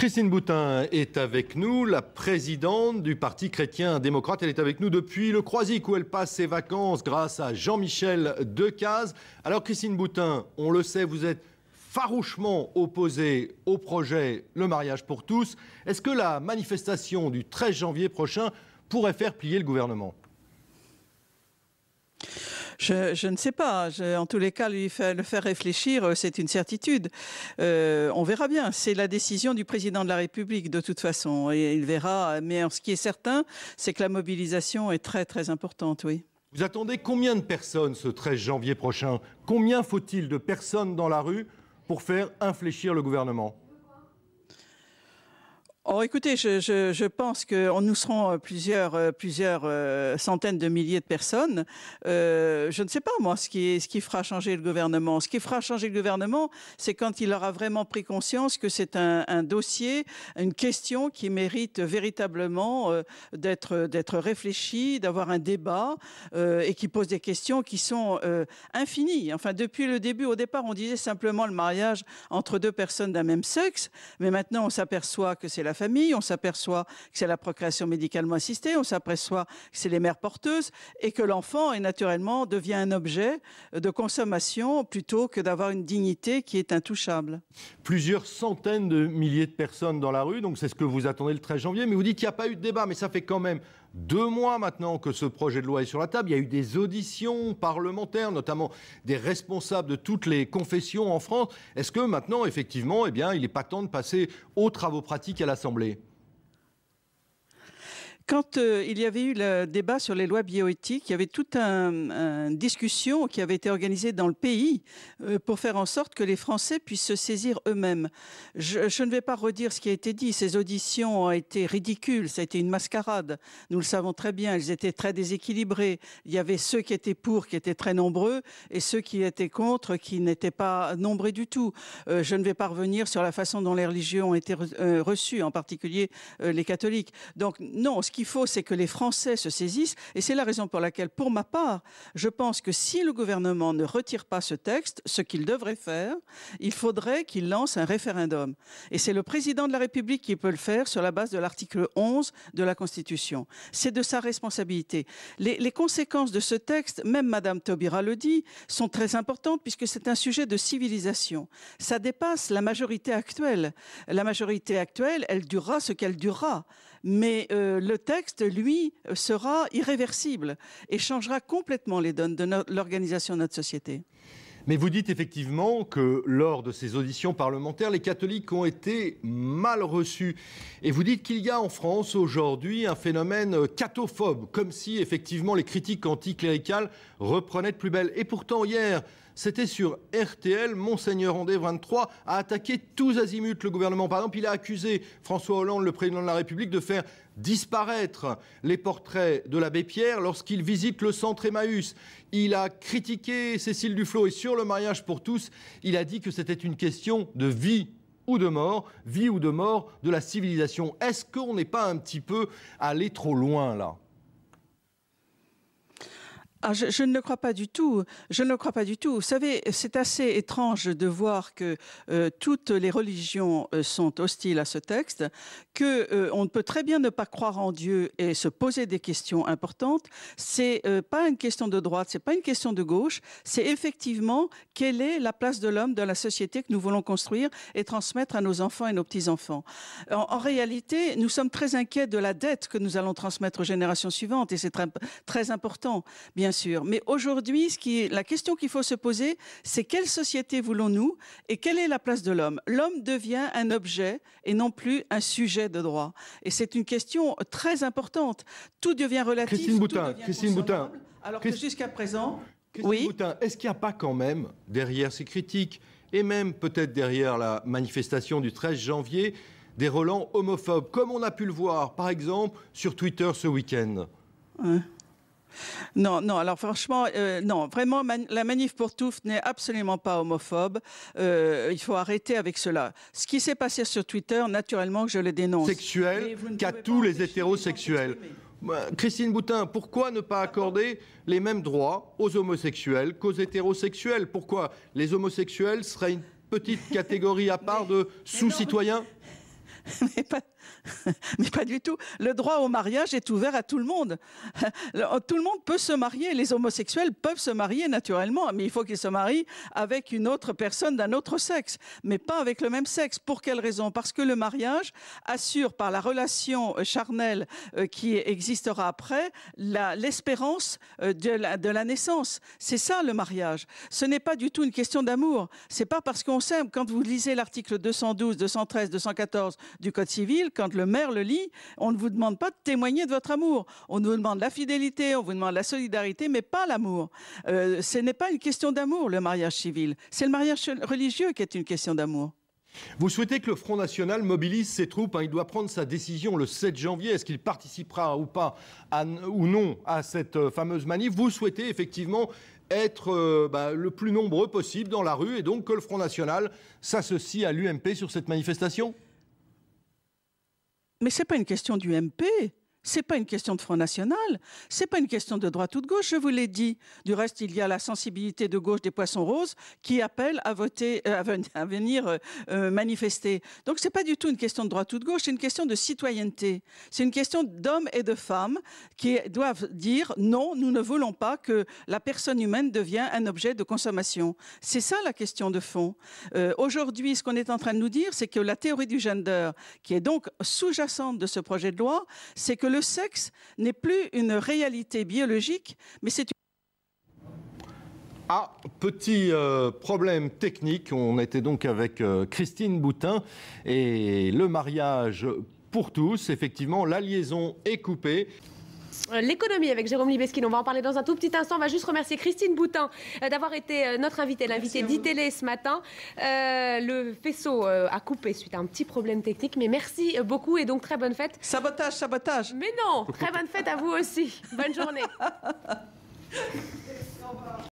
Christine Boutin est avec nous, la présidente du Parti chrétien démocrate. Elle est avec nous depuis le Croisic où elle passe ses vacances grâce à Jean-Michel Decaze. Alors Christine Boutin, on le sait, vous êtes farouchement opposée au projet Le mariage pour tous. Est-ce que la manifestation du 13 janvier prochain pourrait faire plier le gouvernement je, ne sais pas. en tous les cas, le faire réfléchir, euh, c'est une certitude. Euh, on verra bien. C'est la décision du président de la République, de toute façon. Et il verra. Mais ce qui est certain, c'est que la mobilisation est très, très importante, oui. Vous attendez combien de personnes ce 13 janvier prochain Combien faut-il de personnes dans la rue pour faire infléchir le gouvernement Oh, écoutez, je, pense que nous serons euh, plusieurs, euh, plusieurs euh, centaines de milliers de personnes. je ne sais pas, moi, ce qui, ce qui fera changer le gouvernement. Ce qui fera changer le gouvernement, c'est quand il aura vraiment pris conscience que c'est un, dossier, une question qui mérite véritablement d'être, réfléchie, d'avoir un débat et qui pose des questions qui sont infinies. Enfin, depuis le début, au départ, on disait simplement le mariage entre deux personnes d'un même sexe, mais maintenant, on s'aperçoit que c'est la famille, on s'aperçoit que c'est la procréation médicalement assistée, on s'aperçoit que c'est les mères porteuses et que l'enfant est naturellement devient un objet de consommation plutôt que d'avoir une dignité qui est intouchable. Plusieurs centaines de milliers de personnes dans la rue, donc c'est ce que vous attendez le 13 janvier, mais vous dites qu'il n'y a pas eu de débat, mais ça fait quand même deux mois maintenant que ce projet de loi est sur la table. Il y a eu des auditions parlementaires, notamment des responsables de toutes les confessions en France. Est-ce que maintenant, effectivement, eh bien, il n'est pas temps de passer aux travaux pratiques à l'Assemblée quand euh, il y avait eu le débat sur les lois bioéthiques, il y avait toute une un discussion qui avait été organisée dans le pays euh, pour faire en sorte que les Français puissent se saisir eux-mêmes. Je, ne vais pas redire ce qui a été dit. Ces auditions ont été ridicules. Ça a été une mascarade. Nous le savons très bien. Elles étaient très déséquilibrées. Il y avait ceux qui étaient pour, qui étaient très nombreux, et ceux qui étaient contre, qui n'étaient pas nombreux du tout. Euh, je ne vais pas revenir sur la façon dont les religions ont été reçues, en particulier les catholiques. Donc non, ce qui il faut, c'est que les Français se saisissent. Et c'est la raison pour laquelle, pour ma part, je pense que si le gouvernement ne retire pas ce texte, ce qu'il devrait faire, il faudrait qu'il lance un référendum. Et c'est le président de la République qui peut le faire sur la base de l'article 11 de la Constitution. C'est de sa responsabilité. Les, conséquences de ce texte, même Madame Taubira le dit, sont très importantes puisque c'est un sujet de civilisation. Ça dépasse la majorité actuelle. La majorité actuelle, elle durera ce qu'elle durera. Mais euh, le texte texte, lui, sera irréversible et changera complètement les donnes de l'organisation de notre société. Mais vous dites effectivement que lors de ces auditions parlementaires, les catholiques ont été mal reçus. Et vous dites qu'il y a en France aujourd'hui un phénomène cathophobe, comme si effectivement les critiques anticléricales reprenaient de plus belle. Et pourtant hier, c'était sur RTL, Monseigneur André 23 a attaqué tous azimuts le gouvernement. Par exemple, il a accusé François Hollande, le président de la République, de faire disparaître les portraits de l'abbé Pierre lorsqu'il visite le centre Emmaüs. Il a critiqué Cécile Duflot et sur le mariage pour tous, il a dit que c'était une question de vie ou de mort, vie ou de mort de la civilisation. Est-ce qu'on n'est pas un petit peu allé trop loin là ah, je, ne le crois pas du tout. Je ne crois pas du tout. Vous savez, c'est assez étrange de voir que euh, toutes les religions euh, sont hostiles à ce texte, que euh, ne peut très bien ne pas croire en Dieu et se poser des questions importantes. C'est pas une question de droite, c'est pas une question de gauche. C'est effectivement quelle est la place de l'homme dans la société que nous voulons construire et transmettre à nos enfants et nos petits enfants. En, réalité, nous sommes très inquiets de la dette que nous allons transmettre aux générations suivantes et c'est très, très important. Bien sûr. Mais aujourd'hui, la question qu'il faut se poser, c'est quelle société voulons-nous et quelle est la place de l'homme L'homme devient un objet et non plus un sujet de droit. Et c'est une question très importante. Tout devient relatif. Christine Boutin, Christine Boutin. Alors que jusqu'à présent. Christine Boutin, est-ce qu'il n'y a pas quand même, derrière ces critiques, et même peut-être derrière la manifestation du 13 janvier, des relents homophobes, comme on a pu le voir, par exemple, sur Twitter ce week-end non, non, alors franchement, euh, non, vraiment, la manif pour Touffe n'est absolument pas homophobe. Euh, il faut arrêter avec cela. Ce qui s'est passé sur Twitter, naturellement, je le dénonce. Sexuel qu'à tous les hétérosexuels. Bah, Christine Boutin, pourquoi ne pas accorder les mêmes droits aux homosexuels qu'aux hétérosexuels Pourquoi les homosexuels seraient une petite catégorie à part de sous-citoyens Mais pas du tout. Le droit au mariage est ouvert à tout le monde. tout le monde peut se marier. Les homosexuels peuvent se marier naturellement, mais il faut qu'ils se marient avec une autre personne d'un autre sexe, mais pas avec le même sexe. Pour quelle raison Parce que le mariage assure par la relation euh, charnelle euh, qui existera après l'espérance euh, de la, naissance. C'est ça le mariage. Ce n'est pas du tout une question d'amour. C'est pas parce qu'on s'aime. Quand vous lisez l'article 212, 213, 214 du Code civil, quand le maire le lit, on ne vous demande pas de témoigner de votre amour. On vous demande la fidélité, on vous demande la solidarité, mais pas l'amour. Euh, ce n'est pas une question d'amour, le mariage civil. C'est le mariage religieux qui est une question d'amour. Vous souhaitez que le Front National mobilise ses troupes. Hein. Il doit prendre sa décision le 7 janvier. Est-ce qu'il participera ou pas à, ou non à cette euh, fameuse manif Vous souhaitez effectivement être euh, bah, le plus nombreux possible dans la rue et donc que le Front National s'associe à l'UMP sur cette manifestation mais ce n'est pas une question du MP, c'est pas une question de Front National, c'est pas une question de droite ou de gauche, je vous l'ai dit. Du reste, il y a la sensibilité de gauche des poissons roses qui appelle à voter, euh, à venir euh, euh, manifester. Donc c'est pas du tout une question de droite ou de gauche, c'est une question de citoyenneté. C'est une question d'hommes et de femmes qui doivent dire non, nous ne voulons pas que la personne humaine devienne un objet de consommation. C'est ça la question de fond. Aujourd'hui, ce qu'on est en train de nous dire, c'est que la théorie du gender, qui est donc sous-jacente de ce projet de loi, c'est que le sexe n'est plus une réalité biologique, mais c'est ah, petit euh, problème technique. On était donc avec euh, Christine Boutin et le mariage pour tous. Effectivement, la liaison est coupée. Euh, l'économie avec Jérôme Libeskin, on va en parler dans un tout petit instant. On va juste remercier Christine Boutin euh, d'avoir été euh, notre invitée, l'invitée d'ITélé ce matin. le faisceau a coupé suite à un petit problème technique, mais merci beaucoup et donc très bonne fête. Sabotage, sabotage. Mais non, très bonne fête à vous aussi. Bonne journée.